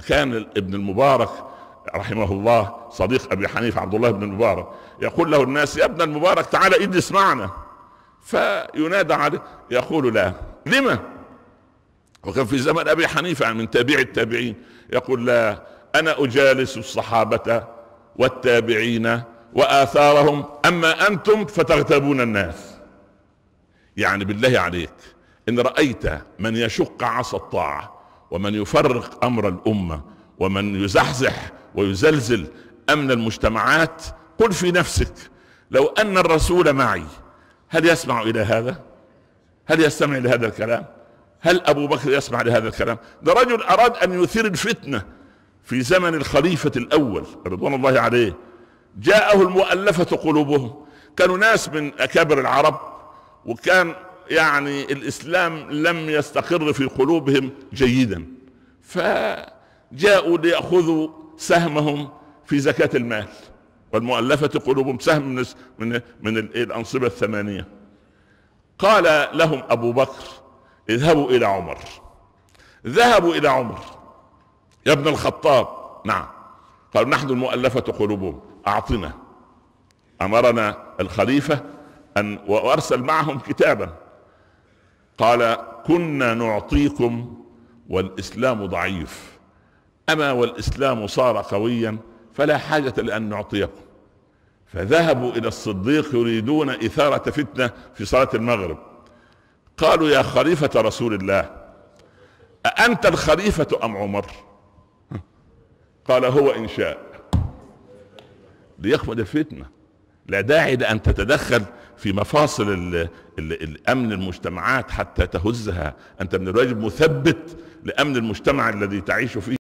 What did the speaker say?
كان ابن المبارك رحمه الله صديق ابي حنيفه عبد الله بن المبارك يقول له الناس يا ابن المبارك تعال اجلس معنا فينادى عليه يقول لا لما وكان في زمن ابي حنيفه يعني من تابع التابعين يقول لا انا اجالس الصحابه والتابعين واثارهم اما انتم فتغتابون الناس يعني بالله عليك ان رايت من يشق عصا الطاعه ومن يفرق امر الامه ومن يزحزح ويزلزل امن المجتمعات قل في نفسك لو ان الرسول معي هل يسمع الى هذا هل يستمع الى هذا الكلام هل ابو بكر يسمع لهذا الكلام ده رجل اراد ان يثير الفتنه في زمن الخليفه الاول رضوان الله عليه جاءه المؤلفه قلوبهم كانوا ناس من اكابر العرب وكان يعني الاسلام لم يستقر في قلوبهم جيدا فجاءوا لياخذوا سهمهم في زكاه المال والمؤلفه قلوبهم سهم من من, من إيه الانصبه الثمانيه قال لهم ابو بكر اذهبوا الى عمر ذهبوا الى عمر يا ابن الخطاب نعم قال نحن المؤلفه قلوبهم اعطنا امرنا الخليفه ان وارسل معهم كتابا قال كنا نعطيكم والإسلام ضعيف أما والإسلام صار قويا فلا حاجة لأن نعطيكم فذهبوا إلى الصديق يريدون إثارة فتنة في صلاة المغرب قالوا يا خليفة رسول الله أأنت الخليفة أم عمر قال هو إن شاء ليخمد الفتنه لا داعي لأن تتدخل في مفاصل الـ الـ الأمن المجتمعات حتى تهزها أنت من الواجب مثبت لأمن المجتمع الذي تعيش فيه